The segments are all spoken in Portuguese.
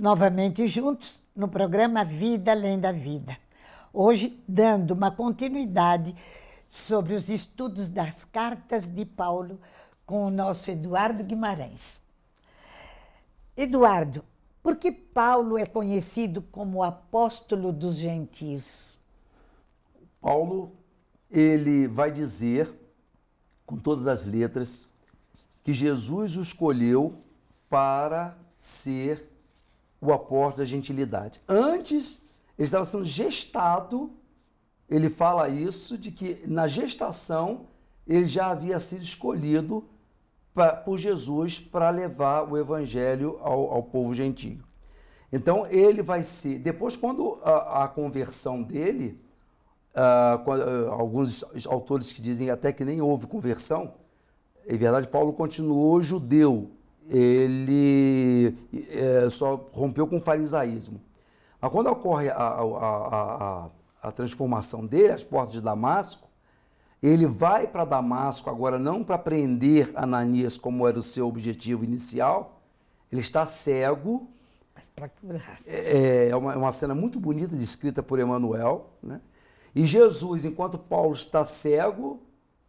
novamente juntos no programa Vida Além da Vida. Hoje, dando uma continuidade sobre os estudos das cartas de Paulo com o nosso Eduardo Guimarães. Eduardo, por que Paulo é conhecido como apóstolo dos gentios? Paulo, ele vai dizer com todas as letras que Jesus o escolheu para ser o apóstolo da gentilidade. Antes, ele estava sendo gestado, ele fala isso, de que na gestação ele já havia sido escolhido pra, por Jesus para levar o evangelho ao, ao, povo gentio. Então ele vai ser. Depois, quando a, a conversão dele, uh, quando, uh, alguns autores que dizem até que nem houve conversão, em verdade, Paulo continuou judeu, ele é, só rompeu com o farisaísmo. Mas quando ocorre a, a, a, a, transformação dele, as portas de Damasco, ele vai para Damasco agora não para prender Ananias como era o seu objetivo inicial, ele está cego. É, é, é uma, é uma, cena muito bonita descrita por Emmanuel. Né? E Jesus, enquanto Paulo está cego,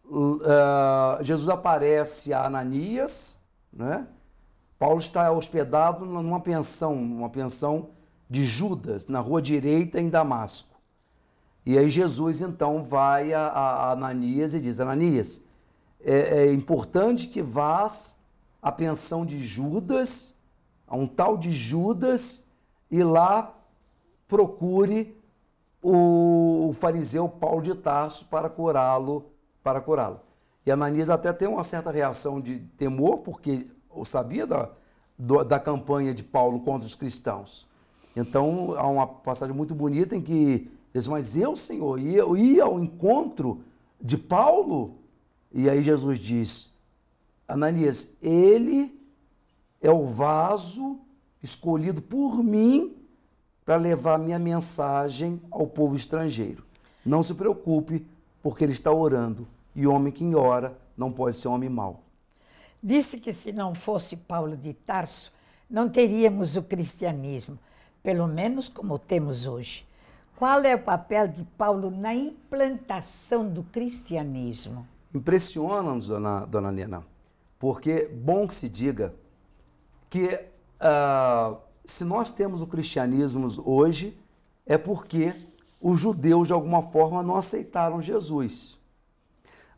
uh, Jesus aparece a Ananias, né? Paulo está hospedado numa pensão, uma pensão de Judas, na rua direita em Damasco. E aí Jesus então vai a, a Ananias e diz: Ananias, é, é importante que vás à pensão de Judas, a um tal de Judas, e lá procure o fariseu Paulo de Tarso para curá-lo, para curá-lo. E Ananias até tem uma certa reação de temor, porque ou sabia da, do, da campanha de Paulo contra os cristãos. Então, há uma passagem muito bonita em que diz, mas eu, Senhor, eu ia ao encontro de Paulo, e aí Jesus diz, Ananias, ele é o vaso escolhido por mim para levar minha mensagem ao povo estrangeiro. Não se preocupe, porque ele está orando, e homem que ora não pode ser homem mau. Disse que se não fosse Paulo de Tarso, não teríamos o cristianismo, pelo menos como temos hoje. Qual é o papel de Paulo na implantação do cristianismo? Impressiona-nos, dona, dona Lina, porque bom que se diga que uh, se nós temos o cristianismo hoje, é porque os judeus, de alguma forma, não aceitaram Jesus.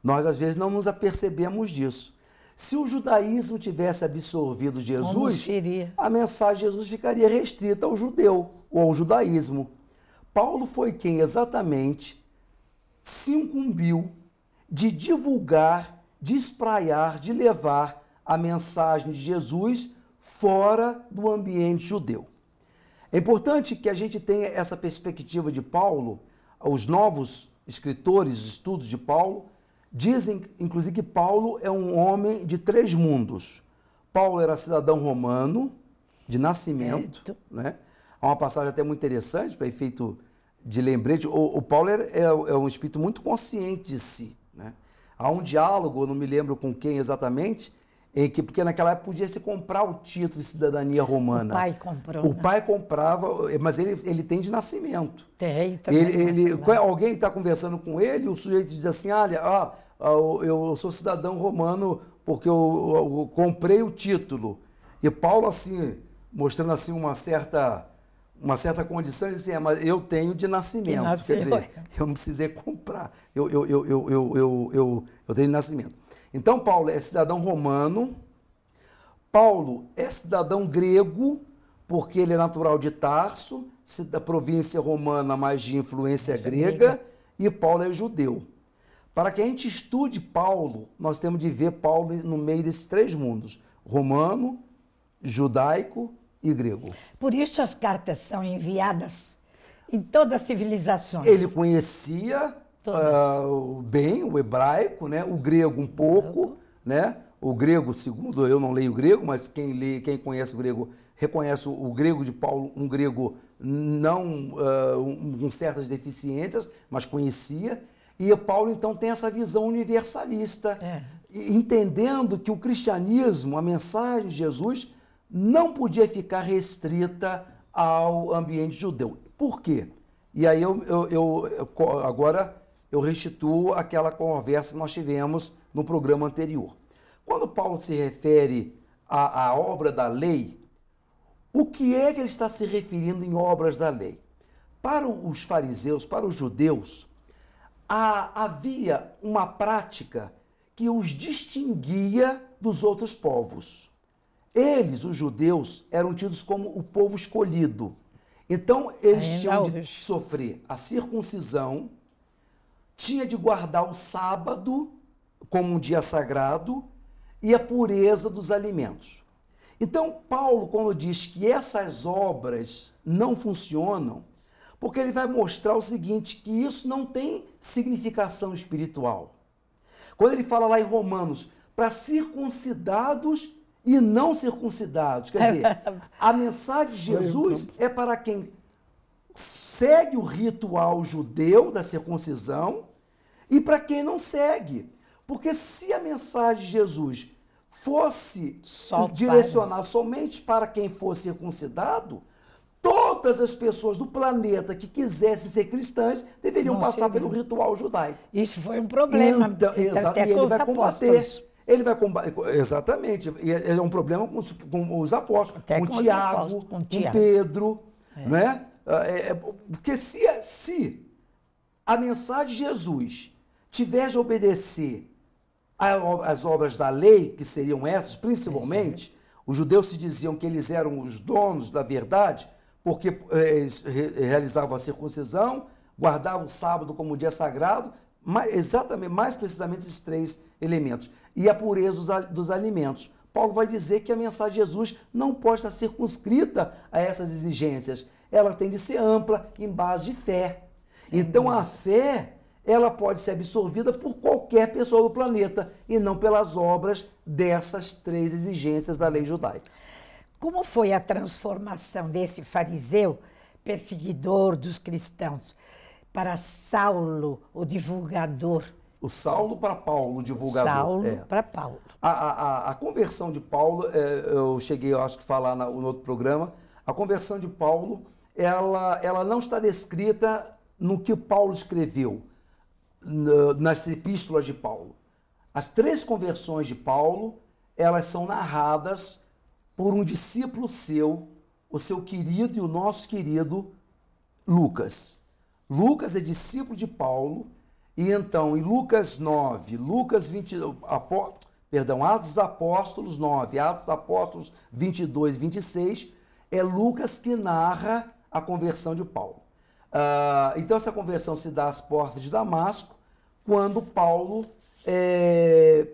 Nós, às vezes, não nos apercebemos disso. Se o judaísmo tivesse absorvido Jesus, a mensagem de Jesus ficaria restrita ao judeu ou ao judaísmo. Paulo foi quem exatamente se incumbiu de divulgar, de espraiar, de levar a mensagem de Jesus fora do ambiente judeu. É importante que a gente tenha essa perspectiva de Paulo, os novos escritores, estudos de Paulo, Dizem, inclusive, que Paulo é um homem de três mundos. Paulo era cidadão romano, de nascimento, né? Há uma passagem até muito interessante para efeito de lembrete. O, o Paulo é, é, é, um espírito muito consciente de si, né? Há um diálogo, eu não me lembro com quem exatamente, em que, porque naquela época podia se comprar o título de cidadania romana. O pai comprou. O né? pai comprava, mas ele, ele tem de nascimento. Tem, também. Ele, ele, é, alguém está conversando com ele, o sujeito diz assim: olha, ah, ah, eu sou cidadão romano porque eu, eu comprei o título. E Paulo, assim, mostrando assim uma certa uma certa condição dizia assim, é, mas eu tenho de nascimento. Quer dizer, eu não precisei comprar. Eu, eu, eu, eu, eu, eu, eu, tenho de nascimento. Então, Paulo é cidadão romano. Paulo é cidadão grego, porque ele é natural de Tarso, da província romana, mas de influência grega. E Paulo é judeu. Para que a gente estude Paulo, nós temos de ver Paulo no meio desses três mundos: romano, judaico e grego. Por isso as cartas são enviadas em todas as civilizações. Ele conhecia uh, bem o hebraico, né? o grego um pouco, grego. né? O grego, segundo eu não leio o grego, mas quem lê, quem conhece o grego reconhece o grego de Paulo um grego não uh, um, com certas deficiências, mas conhecia e Paulo, então, tem essa visão universalista, é. entendendo que o cristianismo, a mensagem de Jesus, não podia ficar restrita ao ambiente judeu. Por quê? E aí eu, eu, eu, agora eu restituo aquela conversa que nós tivemos no programa anterior. Quando Paulo se refere à, à obra da lei, o que é que ele está se referindo em obras da lei? Para os fariseus, para os judeus, a, havia uma prática que os distinguia dos outros povos. Eles, os judeus, eram tidos como o povo escolhido. Então, eles Ainda tinham de sofrer a circuncisão, tinha de guardar o sábado como um dia sagrado e a pureza dos alimentos. Então, Paulo, quando diz que essas obras não funcionam, porque ele vai mostrar o seguinte, que isso não tem significação espiritual. Quando ele fala lá em Romanos, para circuncidados e não circuncidados, quer é dizer, a mensagem de Jesus é para quem segue o ritual judeu da circuncisão e para quem não segue. Porque se a mensagem de Jesus fosse Só direcionar somente para quem for circuncidado, todas as pessoas do planeta que quisessem ser cristãs deveriam Não passar pelo ritual judaico. Isso foi um problema. Então, até ele vai combater. Ele vai combater. Exatamente. É, é um problema com os, com os apóstolos, até com, com Tiago, com, com Pedro. É. Né? Ah, é, é, porque se, se a mensagem de Jesus tiver de obedecer às obras da lei, que seriam essas principalmente, os judeus se diziam que eles eram os donos da verdade, porque é, eh, realizavam a circuncisão, guardavam o sábado como dia sagrado, mais, exatamente, mais precisamente esses três elementos. E a pureza dos, dos alimentos. Paulo vai dizer que a mensagem de Jesus não pode estar circunscrita a essas exigências. Ela tem de ser ampla em base de fé. Sim. Então a fé ela pode ser absorvida por qualquer pessoa do planeta e não pelas obras dessas três exigências da lei judaica. Como foi a transformação desse fariseu perseguidor dos cristãos para Saulo, o divulgador? O Saulo para Paulo, o divulgador. Saulo é. para Paulo. A, a, a, conversão de Paulo, é, eu cheguei, eu acho que falar no outro programa, a conversão de Paulo, ela, ela não está descrita no que Paulo escreveu, nas epístolas de Paulo. As três conversões de Paulo, elas são narradas por um discípulo seu, o seu querido e o nosso querido Lucas. Lucas é discípulo de Paulo, e então em Lucas 9, Lucas 20, apó, perdão, Atos dos Apóstolos 9, Atos dos Apóstolos 22, 26, é Lucas que narra a conversão de Paulo. Uh, então essa conversão se dá às portas de Damasco, quando Paulo, é,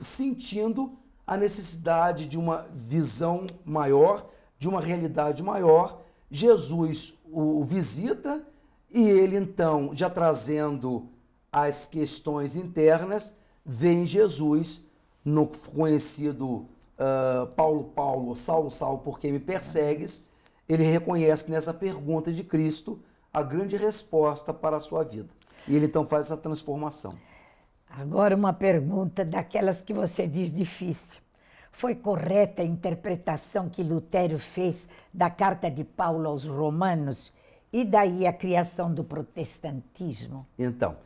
sentindo a necessidade de uma visão maior, de uma realidade maior. Jesus o visita e ele então, já trazendo as questões internas, vem em Jesus, no conhecido uh, Paulo, Paulo, Saulo, Saulo, por que me persegues? Ele reconhece nessa pergunta de Cristo a grande resposta para a sua vida. E ele então faz essa transformação. Agora, uma pergunta daquelas que você diz difícil. Foi correta a interpretação que Lutero fez da carta de Paulo aos Romanos e daí a criação do protestantismo? Então,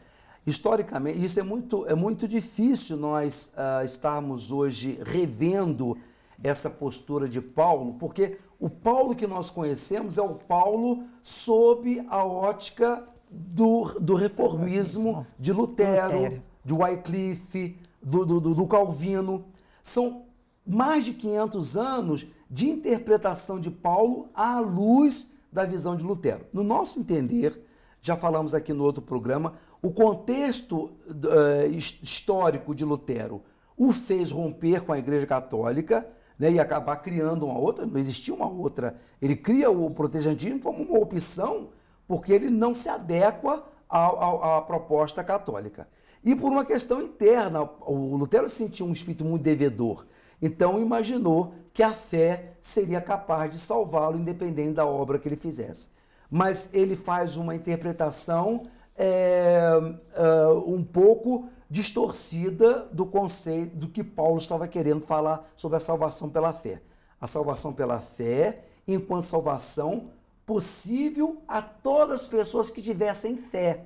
historicamente, isso é muito, é muito difícil nós uh, estarmos hoje revendo essa postura de Paulo, porque o Paulo que nós conhecemos é o Paulo sob a ótica do, do reformismo, reformismo. de Lutero. Lutero de Wycliffe, do, do, do Calvino. São mais de 500 anos de interpretação de Paulo à luz da visão de Lutero. No nosso entender, já falamos aqui no outro programa, o contexto uh, histórico de Lutero o fez romper com a Igreja Católica né, e acabar criando uma outra, não existia uma outra. Ele cria o protestantismo como uma opção porque ele não se adequa à proposta católica. E por uma questão interna, o Lutero sentia um espírito muito devedor. Então imaginou que a fé seria capaz de salvá-lo, independente da obra que ele fizesse. Mas ele faz uma interpretação é, uh, um pouco distorcida do conceito do que Paulo estava querendo falar sobre a salvação pela fé. A salvação pela fé, enquanto salvação possível a todas as pessoas que tivessem fé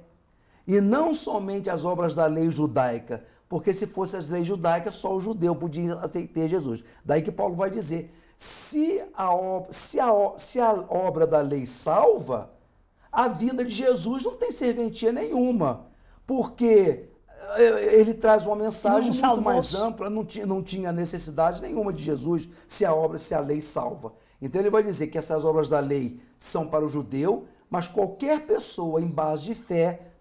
e não somente as obras da lei judaica, porque se fosse as leis judaicas, só o judeu podia aceitar Jesus. Daí que Paulo vai dizer: se a, se a, se a obra da lei salva, a vinda de Jesus não tem serventia nenhuma, porque eh, ele traz uma mensagem não, muito mais ampla, não tinha, não tinha necessidade nenhuma de Jesus se a obra, se a lei salva. Então ele vai dizer que essas obras da lei são para o judeu, mas qualquer pessoa em base de fé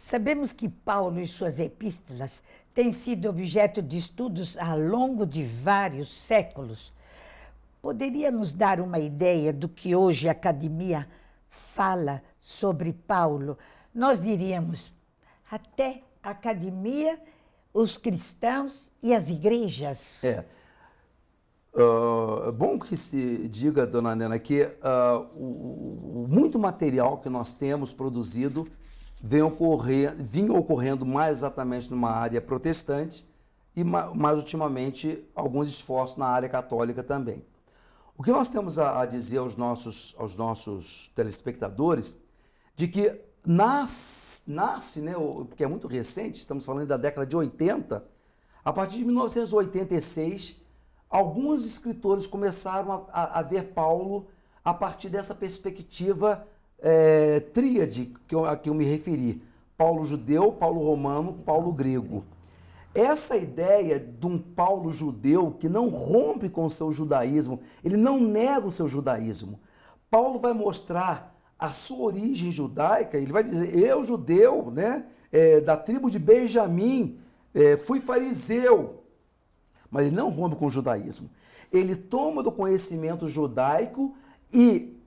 Sabemos que Paulo e suas epístolas têm sido objeto de estudos ao longo de vários séculos. Poderia nos dar uma ideia do que hoje a academia fala sobre Paulo? Nós diríamos até a academia, os cristãos e as igrejas. É. Uh, bom que se diga, dona Nena, que uh, o, o, muito material que nós temos produzido vem ocorrer, vinha ocorrendo mais exatamente numa área protestante e mais ultimamente alguns esforços na área católica também. O que nós temos a, dizer aos nossos, aos nossos telespectadores de que nasce, nasce né, porque é muito recente, estamos falando da década de 80, a partir de 1986, alguns escritores começaram a, a, a ver Paulo a partir dessa perspectiva é, tríade que eu, a que eu me referi: Paulo judeu, Paulo romano, Paulo grego. Essa ideia de um Paulo judeu que não rompe com o seu judaísmo, ele não nega o seu judaísmo. Paulo vai mostrar a sua origem judaica, ele vai dizer: Eu, judeu, né, é, da tribo de Benjamim, é, fui fariseu. Mas ele não rompe com o judaísmo. Ele toma do conhecimento judaico e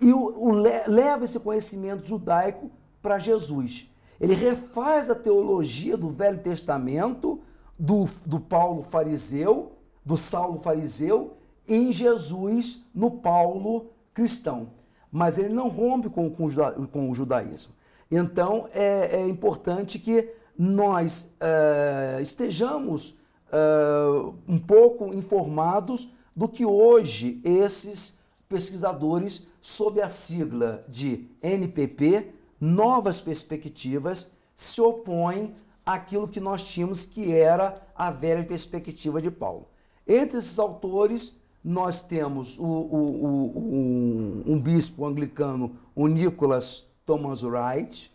e o, o leva esse conhecimento judaico para Jesus. Ele refaz a teologia do Velho Testamento, do, do Paulo fariseu, do Saulo fariseu, em Jesus, no Paulo cristão. Mas ele não rompe com, com, com o judaísmo. Então é, é importante que nós é, estejamos é, um pouco informados do que hoje esses pesquisadores sob a sigla de NPP, Novas Perspectivas, se opõem àquilo que nós tínhamos que era a velha perspectiva de Paulo. Entre esses autores, nós temos o, o, o, um, um, bispo anglicano, o Nicholas Thomas Wright,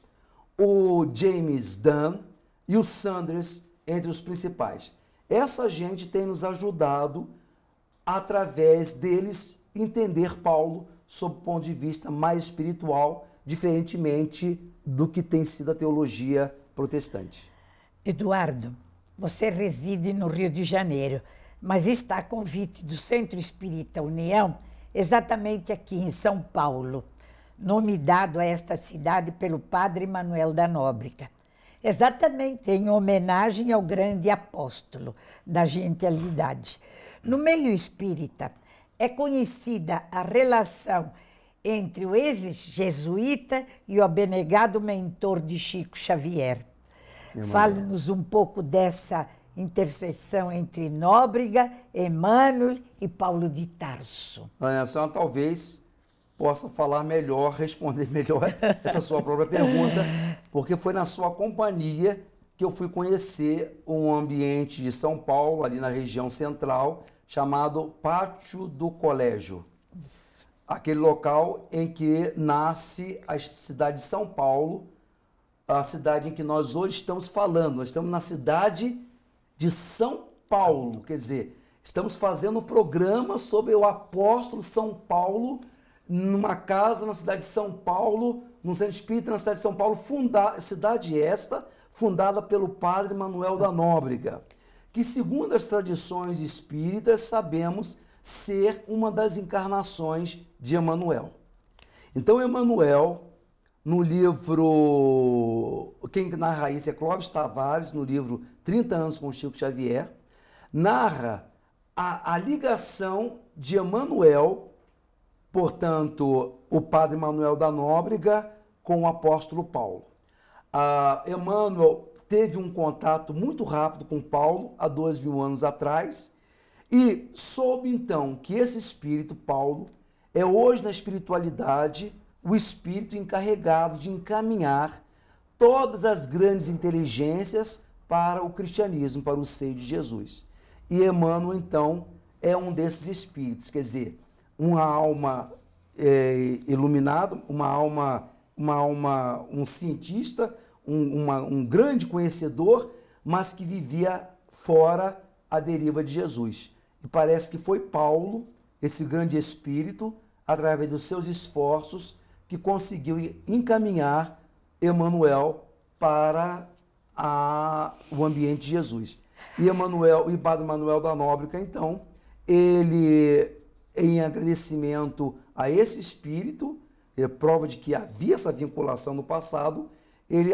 o James Dunn e o Sanders entre os principais. Essa gente tem nos ajudado através deles entender Paulo sob o ponto de vista mais espiritual, diferentemente do que tem sido a teologia protestante. Eduardo, você reside no Rio de Janeiro, mas está a convite do Centro Espírita União exatamente aqui em São Paulo, nome dado a esta cidade pelo padre Manuel da Nóbrega. Exatamente em homenagem ao grande apóstolo da gentilidade. No meio espírita, é conhecida a relação entre o ex-jesuíta e o abnegado mentor de Chico Xavier. Fale-nos um pouco dessa interseção entre Nóbrega, Emmanuel e Paulo de Tarso. a senhora talvez possa falar melhor, responder melhor essa sua própria pergunta, porque foi na sua companhia que eu fui conhecer um ambiente de São Paulo, ali na região central, chamado Pátio do Colégio. Aquele local em que nasce a cidade de São Paulo, a cidade em que nós hoje estamos falando. Nós estamos na cidade de São Paulo, quer dizer, estamos fazendo um programa sobre o apóstolo São Paulo numa casa na cidade de São Paulo, no centro espírita na cidade de São Paulo, funda, cidade esta fundada pelo padre Manuel da Nóbrega que, segundo as tradições espíritas, sabemos ser uma das encarnações de Emmanuel. Então, Emmanuel, no livro. Quem narra isso é Clóvis Tavares, no livro 30 anos com Chico Xavier, narra a, a ligação de Emmanuel, portanto, o padre Manuel da Nóbrega, com o apóstolo Paulo. Ah, Emmanuel teve um contato muito rápido com Paulo, há dois mil anos atrás, e soube então que esse espírito, Paulo, é hoje na espiritualidade o espírito encarregado de encaminhar todas as grandes inteligências para o cristianismo, para o seio de Jesus. E Emmanuel, então, é um desses espíritos, quer dizer, uma alma é, iluminada, uma alma, uma alma, um cientista, um, uma, um grande conhecedor, mas que vivia fora a deriva de Jesus. E parece que foi Paulo, esse grande espírito, através dos seus esforços, que conseguiu encaminhar Emmanuel para a, o ambiente de Jesus. E Emanuel, e Padre Manuel da Nóbrega, então, ele, em agradecimento a esse espírito, é prova de que havia essa vinculação no passado, ele,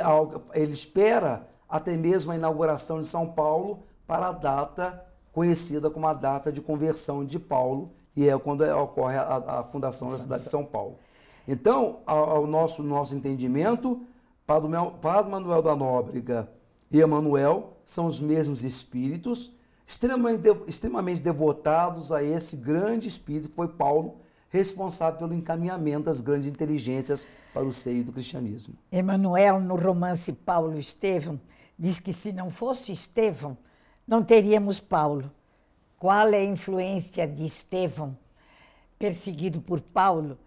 ele espera até mesmo a inauguração de São Paulo para a data conhecida como a data de conversão de Paulo, e é quando é, ocorre a, a fundação da cidade de São Paulo. Então, ao, nosso, nosso entendimento, Padre Manuel, Padre Manuel da Nóbrega e Emanuel são os mesmos espíritos, extremamente, extremamente devotados a esse grande espírito que foi Paulo, responsável pelo encaminhamento das grandes inteligências para o seio do cristianismo. Emmanuel, no romance Paulo Estevão, diz que se não fosse Estevão, não teríamos Paulo. Qual é a influência de Estevão, perseguido por Paulo?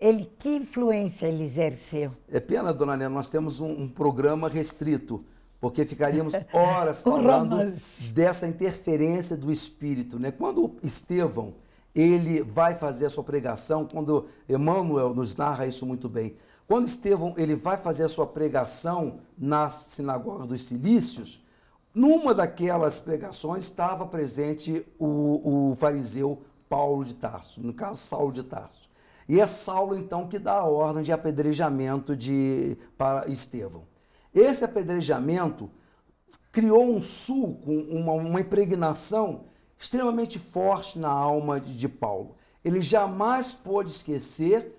Ele, que influência ele exerceu? É pena, dona Helena, nós temos um, um programa restrito, porque ficaríamos horas falando dessa interferência do espírito. Né? Quando Estevão ele vai fazer a sua pregação, quando Emmanuel nos narra isso muito bem. Quando Estevão ele vai fazer a sua pregação na sinagoga dos Cilícios, numa daquelas pregações estava presente o, o fariseu Paulo de Tarso, no caso Saulo de Tarso. E é Saulo então que dá a ordem de apedrejamento de, para Estevão. Esse apedrejamento criou um sulco, uma, uma impregnação extremamente forte na alma de Paulo. Ele jamais pôde esquecer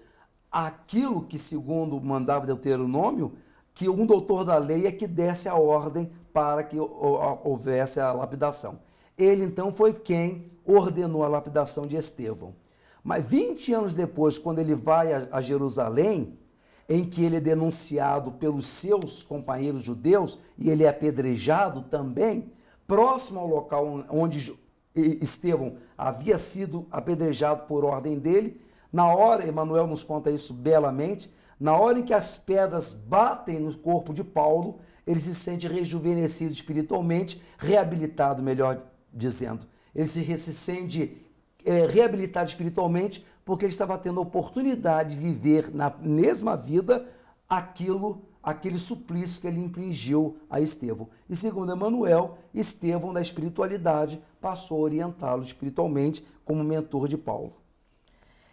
aquilo que, segundo mandava Deuteronômio, que um doutor da lei é que desse a ordem para que houvesse a lapidação. Ele então foi quem ordenou a lapidação de Estevão. Mas 20 anos depois, quando ele vai a Jerusalém, em que ele é denunciado pelos seus companheiros judeus e ele é apedrejado também, próximo ao local onde Estevão havia sido apedrejado por ordem dele. Na hora, Emanuel nos conta isso belamente, na hora em que as pedras batem no corpo de Paulo, ele se sente rejuvenescido espiritualmente, reabilitado, melhor dizendo. Ele se, sente é, reabilitado espiritualmente porque ele estava tendo a oportunidade de viver na mesma vida aquilo aquele suplício que ele impingiu a Estevão. E segundo Emanuel, Estevão, na espiritualidade, passou a orientá-lo espiritualmente como mentor de Paulo.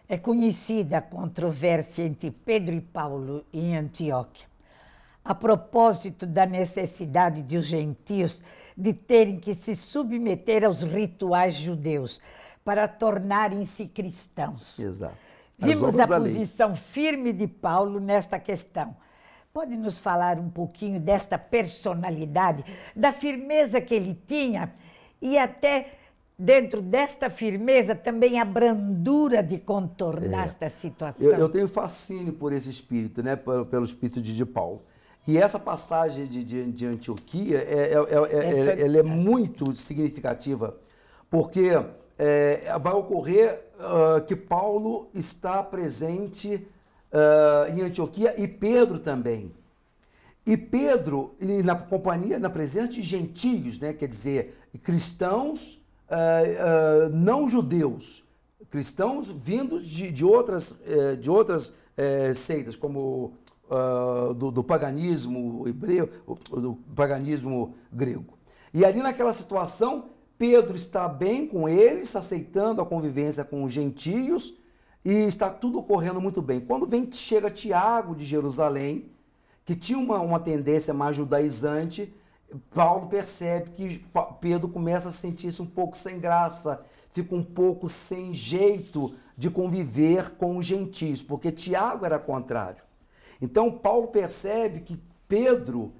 É conhecida a controvérsia entre Pedro e Paulo em Antioquia. A propósito da necessidade de os gentios de terem que se submeter aos rituais judeus para tornarem-se cristãos. Exato. Vimos a posição lei. firme de Paulo nesta questão Pode nos falar um pouquinho desta personalidade, da firmeza que ele tinha e até dentro desta firmeza também a brandura de contornar é. esta situação? Eu, eu, tenho fascínio por esse espírito, né? pelo, pelo espírito de, de Paulo. E essa passagem de, de, de Antioquia, é, é, ela é muito significativa, porque vai ocorrer uh, que Paulo está presente uh, em Antioquia e Pedro também. E Pedro, na companhia, na presença de gentios, né, quer dizer, cristãos uh, uh, não judeus, cristãos vindos de, de outras, eh, de outras eh, seitas, como do, do, paganismo hebreu, do paganismo grego. E ali naquela situação, Pedro está bem com eles, aceitando a convivência com os gentios, e está tudo ocorrendo muito bem. Quando vem chega Tiago de Jerusalém, que tinha uma, uma tendência mais judaizante, Paulo percebe que Pedro começa a sentir-se um pouco sem graça, fica um pouco sem jeito de conviver com os gentis, porque Tiago era contrário. Então Paulo percebe que Pedro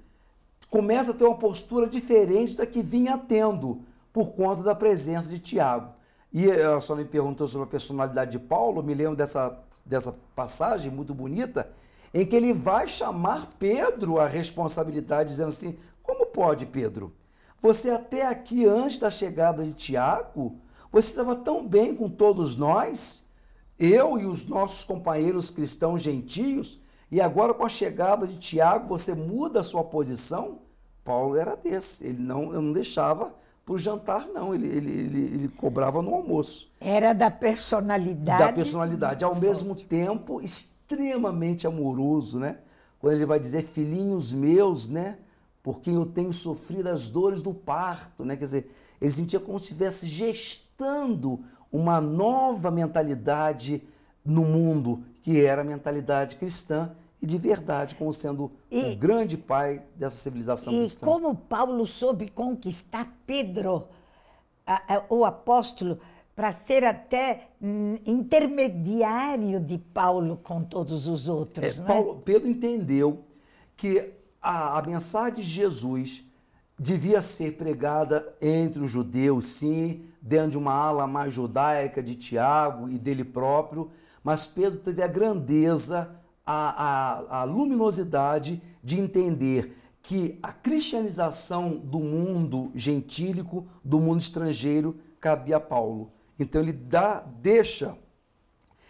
começa a ter uma postura diferente da que vinha tendo por conta da presença de Tiago. E eh, ela só me perguntou sobre a personalidade de Paulo, me lembro dessa, dessa passagem muito bonita, em que ele vai chamar Pedro à responsabilidade, dizendo assim: Como pode, Pedro? Você até aqui, antes da chegada de Tiago, você estava tão bem com todos nós, eu e os nossos companheiros cristãos gentios, e agora com a chegada de Tiago você muda a sua posição? Paulo era desse, ele não, não deixava por jantar, não, ele, ele, ele, ele, cobrava no almoço. Era da personalidade. Da personalidade. Ao mesmo tempo, extremamente amoroso, né? Quando ele vai dizer, filhinhos meus, né? Por quem eu tenho sofrido as dores do parto, né? Quer dizer, ele sentia como se estivesse gestando uma nova mentalidade no mundo, que era a mentalidade cristã e de verdade, como sendo e, o grande pai dessa civilização e cristã. E como Paulo soube conquistar Pedro, a, a, o apóstolo, para ser até hum, intermediário de Paulo com todos os outros. É, é? Paulo, é? Pedro entendeu que a, a mensagem de Jesus devia ser pregada entre os judeus, sim, dentro de uma ala mais judaica de Tiago e dele próprio, mas Pedro teve a grandeza a, a, a luminosidade de entender que a cristianização do mundo gentílico, do mundo estrangeiro, cabia a Paulo. Então ele dá, deixa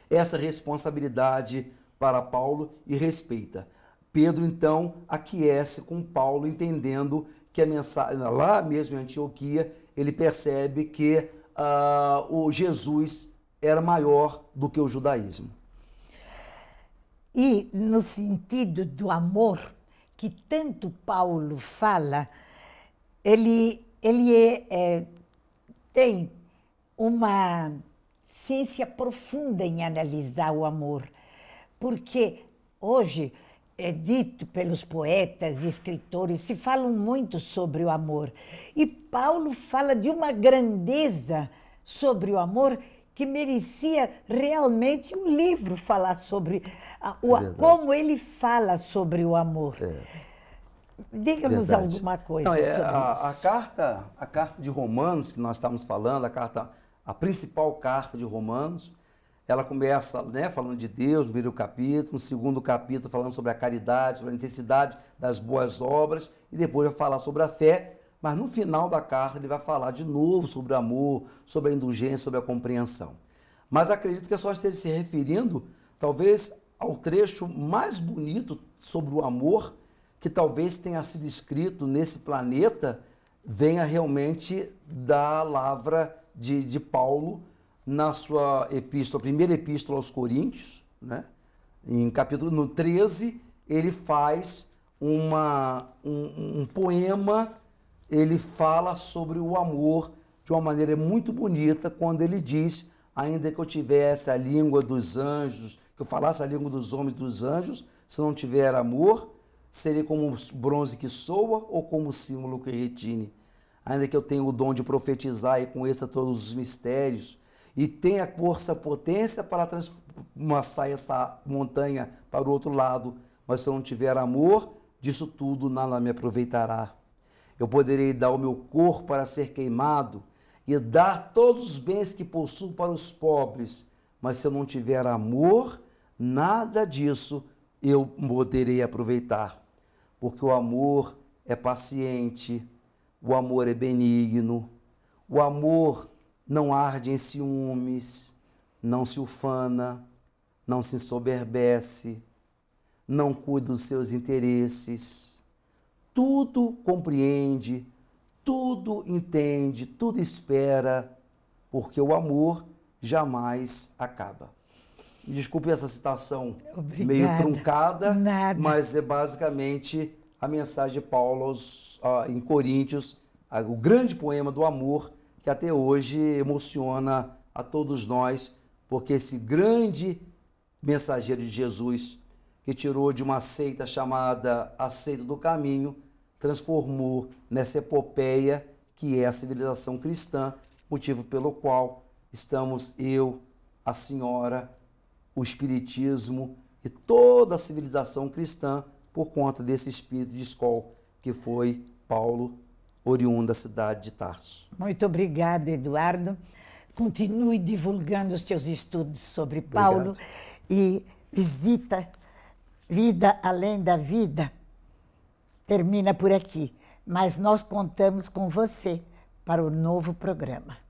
essa responsabilidade para Paulo e respeita. Pedro então aquece com Paulo, entendendo que a mensagem, lá mesmo em Antioquia, ele percebe que uh, o Jesus era maior do que o judaísmo e no sentido do amor que tanto Paulo fala, ele, ele é, é, tem uma ciência profunda em analisar o amor, porque hoje é dito pelos poetas e escritores, se falam muito sobre o amor. E Paulo fala de uma grandeza sobre o amor que merecia realmente um livro falar sobre a, o, é como ele fala sobre o amor. É. Diga-nos alguma coisa Não, é, sobre a, isso. A carta, a carta de Romanos que nós estamos falando, a carta, a principal carta de Romanos, ela começa né, falando de Deus, no primeiro capítulo, no segundo capítulo falando sobre a caridade, sobre a necessidade das boas obras, e depois vai falar sobre a fé, mas no final da carta ele vai falar de novo sobre o amor, sobre a indulgência, sobre a compreensão. Mas acredito que é só esteja se referindo, talvez, ao trecho mais bonito sobre o amor que talvez tenha sido escrito nesse planeta, venha realmente da palavra de, de Paulo na sua epístola, primeira epístola aos Coríntios, né? em capítulo no 13, ele faz uma, um, um poema ele fala sobre o amor de uma maneira muito bonita quando ele diz: ainda que eu tivesse a língua dos anjos, que eu falasse a língua dos homens dos anjos, se não tiver amor, seria como bronze que soa ou como símbolo que retine. Ainda que eu tenha o dom de profetizar e conheça todos os mistérios, e tenha força, potência para amassar essa montanha para o outro lado, mas se eu não tiver amor, disso tudo nada me aproveitará. Eu poderei dar o meu corpo para ser queimado e dar todos os bens que possuo para os pobres, mas se eu não tiver amor, nada disso eu poderei aproveitar. Porque o amor é paciente, o amor é benigno, o amor não arde em ciúmes, não se ufana, não se soberbece, não cuida dos seus interesses tudo compreende, tudo entende, tudo espera, porque o amor jamais acaba. Desculpe essa citação Obrigada. meio truncada, Nada. mas é basicamente a mensagem de Paulo em Coríntios, o grande poema do amor que até hoje emociona a todos nós, porque esse grande mensageiro de Jesus que tirou de uma seita chamada a Seita do Caminho, transformou nessa epopeia que é a civilização cristã, motivo pelo qual estamos eu, a senhora, o espiritismo e toda a civilização cristã por conta desse espírito de escola que foi Paulo, oriundo da cidade de Tarso. Muito obrigada, Eduardo. Continue divulgando os teus estudos sobre Paulo Obrigado. e visita Vida Além da Vida termina por aqui, mas nós contamos com você para o novo programa.